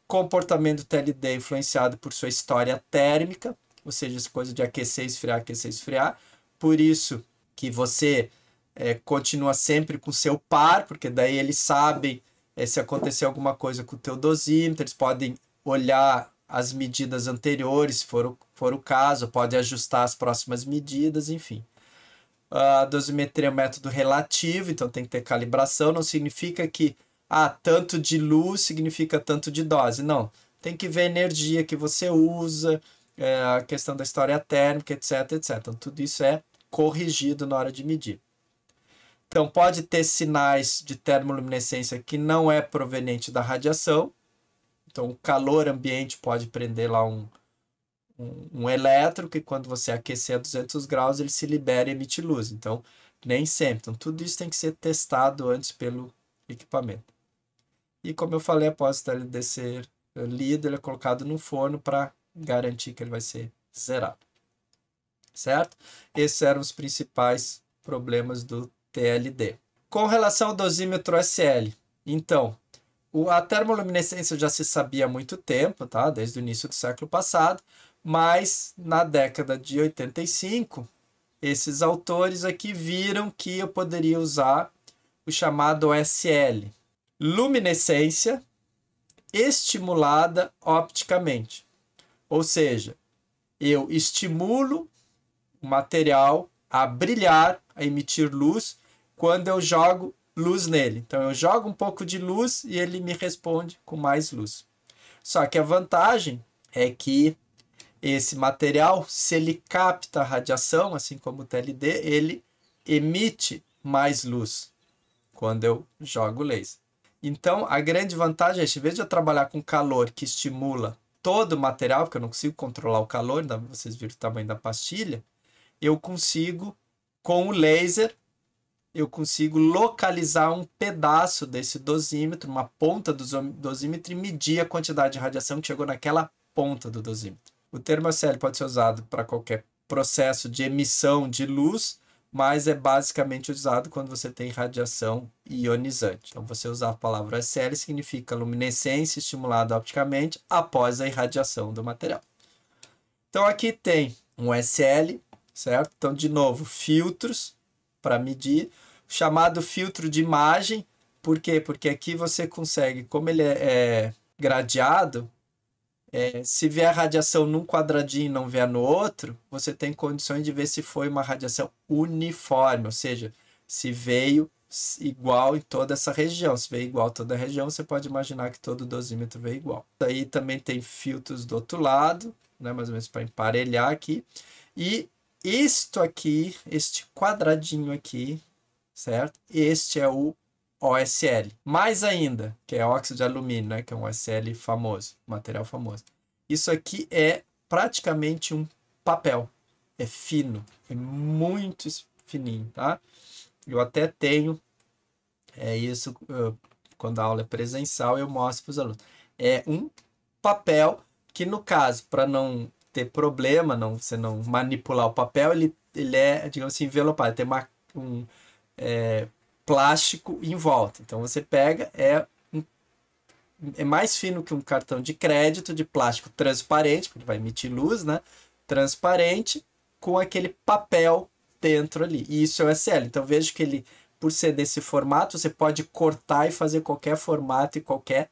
Comportamento TLD influenciado por sua história térmica, ou seja, essa coisa de aquecer, esfriar, aquecer, esfriar. Por isso que você é, continua sempre com seu par, porque daí eles sabem é, se acontecer alguma coisa com o teu dosímetro, eles podem olhar as medidas anteriores, se for o, for o caso, pode ajustar as próximas medidas, enfim. A dosimetria é um método relativo, então tem que ter calibração, não significa que ah, tanto de luz significa tanto de dose. Não, tem que ver a energia que você usa, é, a questão da história térmica, etc, etc. Então tudo isso é corrigido na hora de medir. Então, pode ter sinais de termoluminescência que não é proveniente da radiação. Então, o calor ambiente pode prender lá um, um, um elétron, que quando você aquecer a 200 graus, ele se libera e emite luz. Então, nem sempre. Então, tudo isso tem que ser testado antes pelo equipamento. E, como eu falei, após ele de ser lido, ele é colocado no forno para garantir que ele vai ser zerado. Certo? Esses eram os principais problemas do TLD. Com relação ao dosímetro SL, então, a termoluminescência já se sabia há muito tempo, tá? desde o início do século passado, mas na década de 85, esses autores aqui viram que eu poderia usar o chamado SL, luminescência estimulada opticamente. Ou seja, eu estimulo o material a brilhar, a emitir luz, quando eu jogo luz nele. Então eu jogo um pouco de luz e ele me responde com mais luz. Só que a vantagem é que esse material, se ele capta a radiação, assim como o TLD, ele emite mais luz quando eu jogo laser. Então, a grande vantagem é, em vez de eu trabalhar com calor que estimula todo o material, porque eu não consigo controlar o calor, vocês viram o tamanho da pastilha, eu consigo, com o laser, eu consigo localizar um pedaço desse dosímetro, uma ponta do dosímetro, e medir a quantidade de radiação que chegou naquela ponta do dosímetro. O termo ACL pode ser usado para qualquer processo de emissão de luz, mas é basicamente usado quando você tem radiação ionizante. Então, você usar a palavra SL significa luminescência estimulada opticamente após a irradiação do material. Então, aqui tem um SL, certo? Então, de novo, filtros para medir, chamado filtro de imagem. Por quê? Porque aqui você consegue, como ele é, é gradeado, é, se vier a radiação num quadradinho e não vier no outro, você tem condições de ver se foi uma radiação uniforme, ou seja, se veio igual em toda essa região. Se veio igual toda a região, você pode imaginar que todo dosímetro veio igual. Aí também tem filtros do outro lado, né, mais ou menos para emparelhar aqui. E isto aqui, este quadradinho aqui, certo? Este é o OSL. Mais ainda, que é óxido de alumínio, né? Que é um OSL famoso, material famoso. Isso aqui é praticamente um papel. É fino, é muito fininho, tá? Eu até tenho, é isso, eu, quando a aula é presencial, eu mostro para os alunos. É um papel que, no caso, para não ter problema, não você não manipular o papel, ele, ele é, digamos assim, envelopado, tem uma, um é, plástico em volta. Então você pega, é, é mais fino que um cartão de crédito de plástico transparente, porque vai emitir luz, né? Transparente, com aquele papel dentro ali. E isso é o SL. Então vejo que ele, por ser desse formato, você pode cortar e fazer qualquer formato e qualquer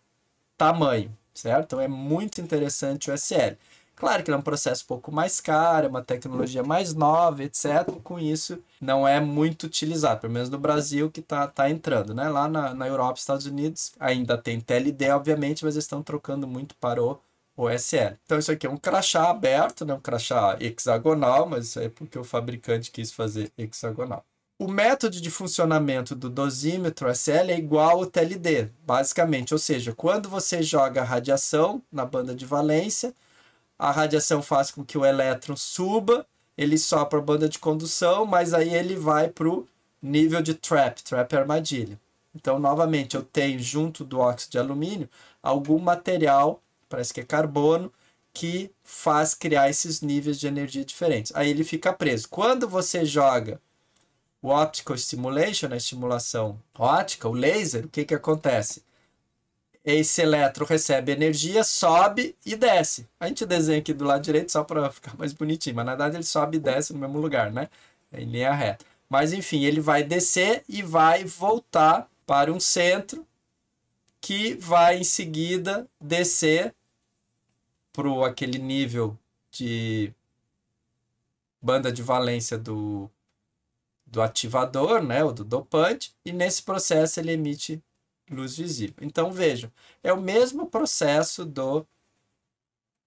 tamanho, certo? Então é muito interessante o SL. Claro que ele é um processo um pouco mais caro, é uma tecnologia mais nova, etc. Com isso, não é muito utilizado, pelo menos no Brasil que está tá entrando. Né? Lá na, na Europa Estados Unidos ainda tem TLD, obviamente, mas eles estão trocando muito para o OSL. Então isso aqui é um crachá aberto, né? um crachá hexagonal, mas isso é porque o fabricante quis fazer hexagonal. O método de funcionamento do dosímetro SL é igual ao TLD, basicamente. Ou seja, quando você joga a radiação na banda de valência, a radiação faz com que o elétron suba, ele sopra a banda de condução, mas aí ele vai para o nível de trap, trap é armadilha. Então, novamente, eu tenho junto do óxido de alumínio algum material, parece que é carbono, que faz criar esses níveis de energia diferentes. Aí ele fica preso. Quando você joga o optical stimulation, a estimulação ótica, o laser, o que, que acontece? esse elétron recebe energia, sobe e desce. A gente desenha aqui do lado direito só para ficar mais bonitinho, mas na verdade ele sobe e desce no mesmo lugar, né? Em linha reta. Mas enfim, ele vai descer e vai voltar para um centro que vai em seguida descer para aquele nível de banda de valência do, do ativador, né, ou do dopante, e nesse processo ele emite luz visível. Então vejam, é o mesmo processo do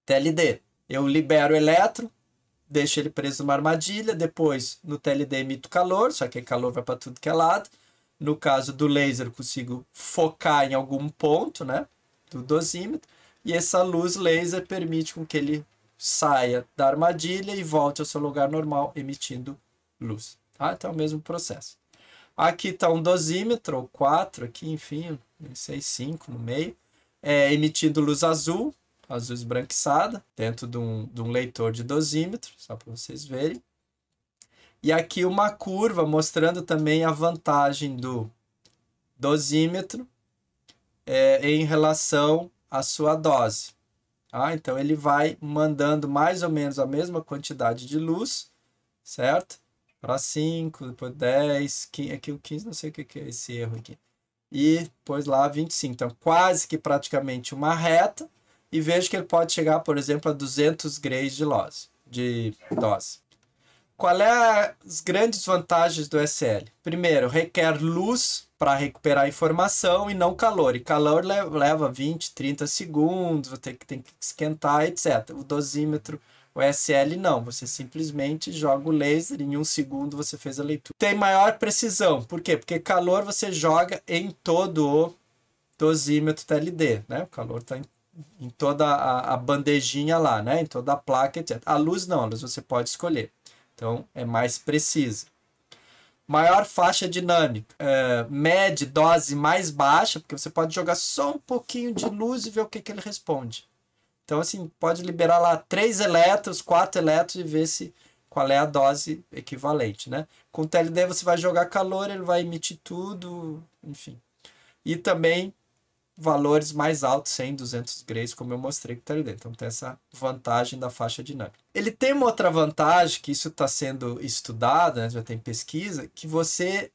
TLD. Eu libero o elétron, deixo ele preso numa armadilha, depois no TLD emito calor, só que calor vai para tudo que é lado. No caso do laser, consigo focar em algum ponto né, do dosímetro, e essa luz laser permite com que ele saia da armadilha e volte ao seu lugar normal emitindo luz. Tá? Então é o mesmo processo. Aqui está um dosímetro, ou quatro, aqui, enfim, nem sei, cinco no meio, é, emitindo luz azul, azul esbranquiçada, dentro de um, de um leitor de dosímetro, só para vocês verem. E aqui uma curva mostrando também a vantagem do dosímetro é, em relação à sua dose. Ah, então ele vai mandando mais ou menos a mesma quantidade de luz, certo? para 5, depois 10, 15, aqui o 15, não sei o que é esse erro aqui. E pôs lá 25. Então, quase que praticamente uma reta. E vejo que ele pode chegar, por exemplo, a 200 grays de, loss, de dose. Qual é as grandes vantagens do SL? Primeiro, requer luz para recuperar informação e não calor. E calor leva 20, 30 segundos, tem que, tem que esquentar, etc. O dosímetro o SL não, você simplesmente joga o laser, em um segundo você fez a leitura. Tem maior precisão, por quê? Porque calor você joga em todo o dosímetro TLD, né? O calor está em, em, toda a, a, bandejinha lá, né? Em toda a placa, etc. A luz não, a luz você pode escolher. Então é mais precisa. Maior faixa dinâmica, é, mede dose mais baixa, porque você pode jogar só um pouquinho de luz e ver o que, que ele responde. Então, assim, pode liberar lá três elétrons, quatro elétrons e ver se qual é a dose equivalente, né? Com o TLD você vai jogar calor, ele vai emitir tudo, enfim. E também valores mais altos, 100, 200 grays, como eu mostrei com o TLD. Então tem essa vantagem da faixa dinâmica. Ele tem uma outra vantagem, que isso está sendo estudado, né? já tem pesquisa, que você,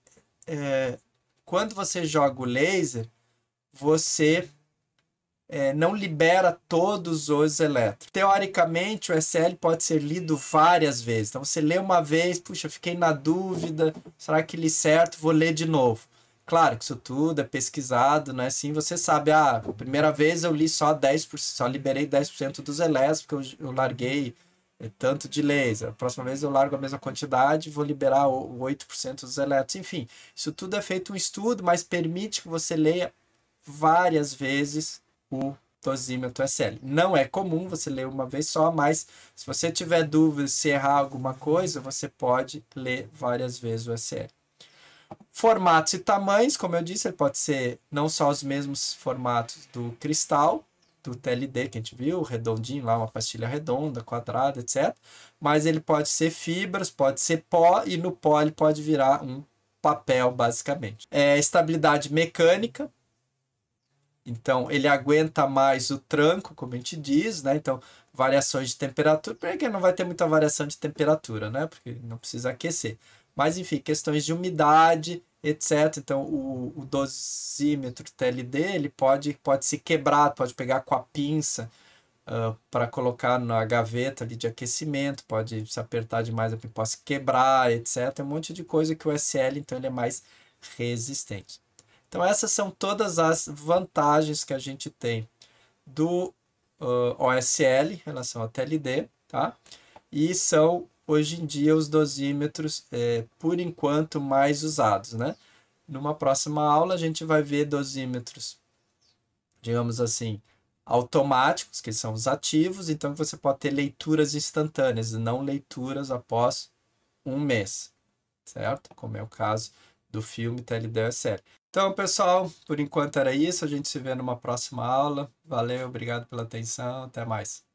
é, quando você joga o laser, você é, não libera todos os elétrons. Teoricamente, o SL pode ser lido várias vezes. Então, você lê uma vez, puxa, fiquei na dúvida, será que li certo? Vou ler de novo. Claro que isso tudo é pesquisado, né? Assim você sabe, ah, a primeira vez eu li só 10%, só liberei 10% dos elétrons, porque eu, eu larguei é, tanto de laser. A próxima vez eu largo a mesma quantidade, vou liberar o, o 8% dos elétrons. Enfim, isso tudo é feito um estudo, mas permite que você leia várias vezes o dosímetro SL. Não é comum você ler uma vez só, mas se você tiver dúvidas se errar alguma coisa, você pode ler várias vezes o SL. Formatos e tamanhos, como eu disse, ele pode ser não só os mesmos formatos do cristal, do TLD que a gente viu, redondinho lá, uma pastilha redonda, quadrada, etc. Mas ele pode ser fibras, pode ser pó, e no pó ele pode virar um papel, basicamente. É, estabilidade mecânica, então, ele aguenta mais o tranco, como a gente diz, né? Então, variações de temperatura, porque não vai ter muita variação de temperatura, né? Porque não precisa aquecer. Mas, enfim, questões de umidade, etc. Então, o, o dosímetro TLD, ele pode, pode se quebrar, pode pegar com a pinça uh, ah, para colocar na gaveta ali de aquecimento, pode se apertar demais, é pode se quebrar, etc. Um monte de coisa que o SL, então, ele é mais resistente. Então essas são todas as vantagens que a gente tem do uh, OSL em relação ao TLD, tá? E são hoje em dia os dosímetros é, por enquanto mais usados, né? Numa próxima aula a gente vai ver dosímetros, digamos assim, automáticos, que são os ativos, então você pode ter leituras instantâneas, não leituras após um mês, certo? Como é o caso do filme TLD TLDSL. Então, pessoal, por enquanto era isso. A gente se vê numa próxima aula. Valeu, obrigado pela atenção. Até mais.